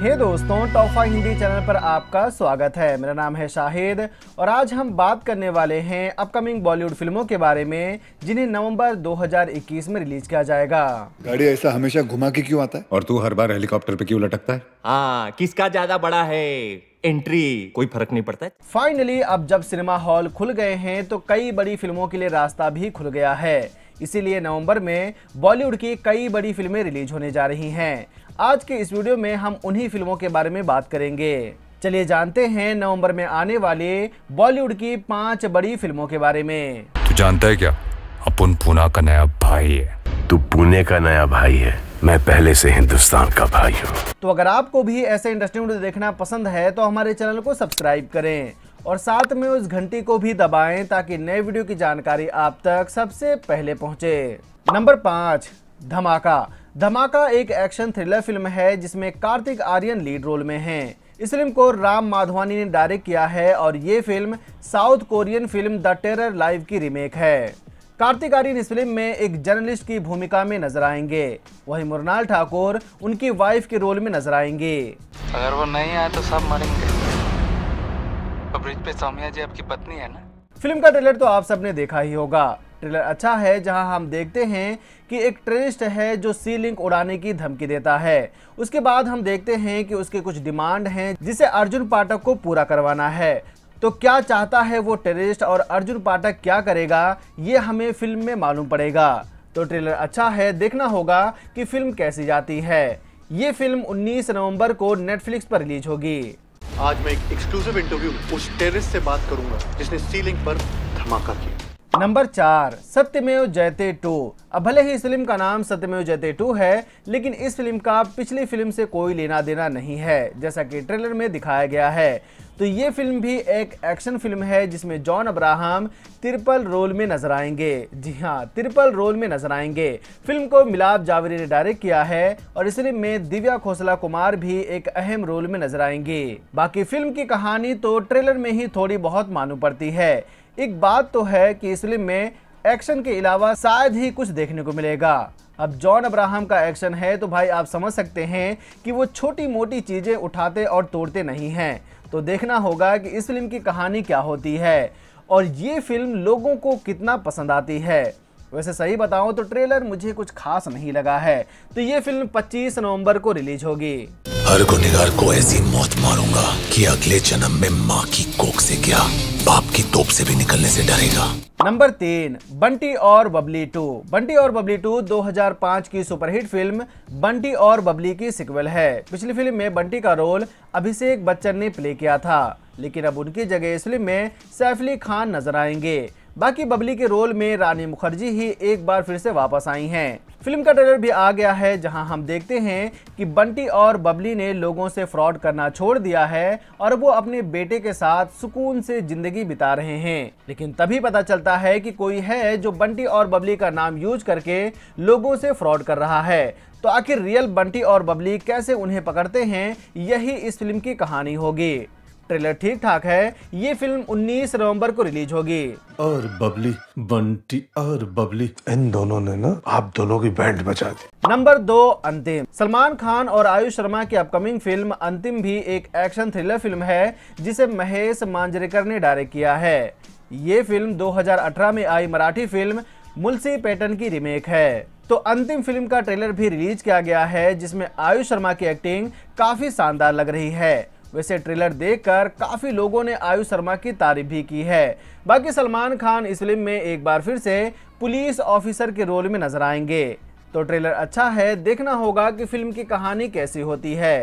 हे hey दोस्तों तोहफा Hindi channel पर आपका स्वागत है मेरा नाम है शाहिद और आज हम बात करने वाले हैं अपकमिंग बॉलीवुड फिल्मों के बारे में जिन्हें नवंबर 2021 में रिलीज किया जाएगा गाड़ी ऐसा हमेशा घुमा के क्यों आता है और तू हर बार हेलीकॉप्टर पे क्यों लटकता है हाँ किसका ज्यादा बड़ा है एंट्री कोई फर्क नहीं पड़ता है फाइनली अब जब सिनेमा हॉल खुल गए हैं तो कई बड़ी फिल्मों के लिए रास्ता भी खुल गया है इसीलिए नवंबर में बॉलीवुड की कई बड़ी फिल्में रिलीज होने जा रही हैं आज के इस वीडियो में हम उन्हीं फिल्मों के बारे में बात करेंगे चलिए जानते हैं नवंबर में आने वाले बॉलीवुड की पांच बड़ी फिल्मों के बारे में तू जानता है क्या अपन पुना का नया भाई है तू पुणे का नया भाई है मैं पहले से हिंदुस्तान का भाई हूँ तो अगर आपको भी ऐसे इंटरेस्टिंग देखना पसंद है तो हमारे चैनल को सब्सक्राइब करें और साथ में उस घंटी को भी दबाएं ताकि नए वीडियो की जानकारी आप तक सबसे पहले पहुंचे नंबर पाँच धमाका धमाका एक एक्शन थ्रिलर फिल्म है जिसमें कार्तिक आर्यन लीड रोल में हैं इस फिल्म को राम माधवानी ने डायरेक्ट किया है और ये film south Korean film the terror live की रीमेक है कार्तिक आर्यन इस फिल्म में एक जर्नलिस्ट की भूमिका में नजर आएंगे वहीं मुरनाल ठाकुर उनकी वाइफ के रोल में नजर आएंगे अगर वो नहीं आए तो सब मरेंगे ब्रिज पे सौम्या जी आपकी पत्नी है ना फिल्म का ट्रेलर तो आप सबने देखा ही होगा ट्रेलर अच्छा है जहां हम देखते हैं कि एक टेररिस्ट है जो सी लिंक उड़ाने की धमकी देता है उसके बाद हम देखते हैं कि उसके कुछ डिमांड हैं जिसे अर्जुन पाठक को पूरा करवाना है तो क्या चाहता है वो टेररिस्ट और अर्जुन पाठक क्या करेगा ये हमें फिल्म में मालूम पड़ेगा तो ट्रेलर अच्छा है देखना होगा कि फिल्म कैसी जाती है ये फिल्म 19 नवंबर को नेटफ्लिक्स पर रिलीज होगी आज मैं एक एक्सक्लूसिव इंटरव्यू उस टेरिस से बात करूंगा जिसने सीलिंग पर धमाका किया नंबर चार सत्यमेव जयते टू अब भले ही इस फिल्म का नाम सत्यमेव जयते टू है लेकिन इस फिल्म का पिछली फिल्म से कोई लेना देना नहीं है जैसा कि ट्रेलर में दिखाया गया है तो ये फिल्म भी एक एक्शन फिल्म है जिसमें जॉन अब्राहम त्रिपल रोल में नजर आएंगे जी हाँ त्रिपल रोल में नजर आएंगे फिल्म को मिलाप जावरी ने डायरेक्ट किया है और इस फिल्म में दिव्या खोसला कुमार भी एक अहम रोल में नजर आएंगे बाकी फिल्म की कहानी तो ट्रेलर में ही थोड़ी बहुत मालूम पड़ती है एक बात तो है कि इस फिल्म में एक्शन के अलावा शायद ही कुछ देखने को मिलेगा अब जॉन अब्राहम का एक्शन है तो भाई आप समझ सकते हैं कि वो छोटी मोटी चीज़ें उठाते और तोड़ते नहीं हैं तो देखना होगा कि इस फिल्म की कहानी क्या होती है और ये फिल्म लोगों को कितना पसंद आती है वैसे सही बताऊं तो ट्रेलर मुझे कुछ खास नहीं लगा है तो ये फिल्म 25 नवंबर को रिलीज होगी हर गुनेगार को ऐसी मौत मारूंगा कि अगले जन्म में माँ की कोख से क्या बाप की तोप से भी निकलने से डरेगा नंबर तीन बंटी और बबली टू बंटी और बबली टू 2005 की सुपरहिट फिल्म बंटी और बबली की सिक्वल है पिछली फिल्म में बंटी का रोल अभिषेक बच्चन ने प्ले किया था लेकिन अब उनकी जगह इस फिल्म में सैफ अली खान नजर आएंगे बाकी बबली के रोल में रानी मुखर्जी ही एक बार फिर से वापस आई हैं फिल्म का ट्रेलर भी आ गया है जहां हम देखते हैं कि बंटी और बबली ने लोगों से फ्रॉड करना छोड़ दिया है और वो अपने बेटे के साथ सुकून से जिंदगी बिता रहे हैं लेकिन तभी पता चलता है कि कोई है जो बंटी और बबली का नाम यूज करके लोगों से फ्रॉड कर रहा है तो आखिर रियल बंटी और बबली कैसे उन्हें पकड़ते हैं यही इस फिल्म की कहानी होगी ट्रेलर ठीक ठाक है ये फिल्म 19 नवंबर को रिलीज होगी और बबली बंटी और बबली इन दोनों ने ना आप दोनों की बैंड बचा दी नंबर दो अंतिम सलमान खान और आयुष शर्मा की अपकमिंग फिल्म अंतिम भी एक एक्शन थ्रिलर फिल्म है जिसे महेश मांजरेकर ने डायरेक्ट किया है ये फिल्म 2018 में आई मराठी फिल्म मुलसी पैटर्न की रिमेक है तो अंतिम फिल्म का ट्रेलर भी रिलीज किया गया है जिसमें आयुष शर्मा की एक्टिंग काफी शानदार लग रही है वैसे ट्रेलर देखकर काफ़ी लोगों ने आयु शर्मा की तारीफ भी की है बाकी सलमान खान इस फिल्म में एक बार फिर से पुलिस ऑफिसर के रोल में नजर आएंगे तो ट्रेलर अच्छा है देखना होगा कि फिल्म की कहानी कैसी होती है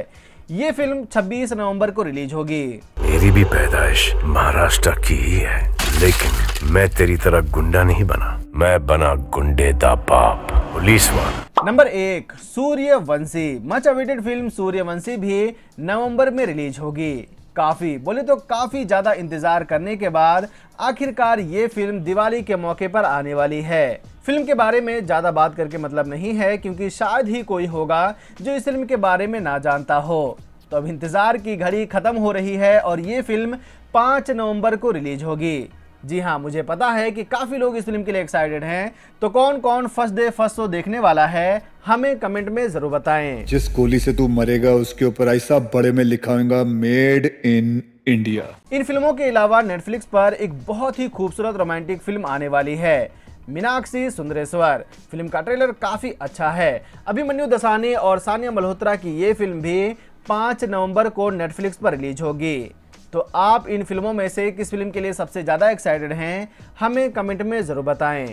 ये फिल्म 26 नवंबर को रिलीज होगी मेरी भी पैदाइश महाराष्ट्र की ही है लेकिन मैं तेरी तरह गुंडा नहीं बना मैं बना गुंडे दा बाप पुलिस वाला नंबर एक Sooryavanshi much awaited film Sooryavanshi भी नवंबर में रिलीज होगी काफ़ी बोले तो काफ़ी ज़्यादा इंतज़ार करने के बाद आखिरकार ये फिल्म दिवाली के मौके पर आने वाली है फिल्म के बारे में ज़्यादा बात करके मतलब नहीं है क्योंकि शायद ही कोई होगा जो इस फिल्म के बारे में ना जानता हो तो अब इंतज़ार की घड़ी ख़त्म हो रही है और ये फिल्म 5 नवंबर को रिलीज होगी जी हाँ मुझे पता है कि काफ़ी लोग इस फिल्म के लिए एक्साइटेड हैं तो कौन कौन फर्स्ट डे फर्स्ट शो तो देखने वाला है हमें कमेंट में जरूर बताएं जिस गोली से तू मरेगा उसके ऊपर ऐसा बड़े में लिखा मेड इन इंडिया इन फिल्मों के अलावा नेटफ्लिक्स पर एक बहुत ही खूबसूरत रोमांटिक फिल्म आने वाली है मीनाक्षी सुंदरेश्वर फिल्म का ट्रेलर काफ़ी अच्छा है अभिमन्यु दसानी और सानिया मल्होत्रा की ये फिल्म भी पांच नवंबर को नेटफ्लिक्स पर रिलीज होगी तो आप इन फिल्मों में से किस फिल्म के लिए सबसे ज़्यादा एक्साइटेड हैं हमें कमेंट में ज़रूर बताएं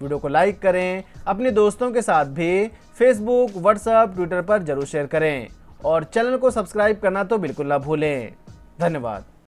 वीडियो को लाइक करें अपने दोस्तों के साथ भी फेसबुक व्हाट्सएप ट्विटर पर जरूर शेयर करें और चैनल को सब्सक्राइब करना तो बिल्कुल ना भूलें धन्यवाद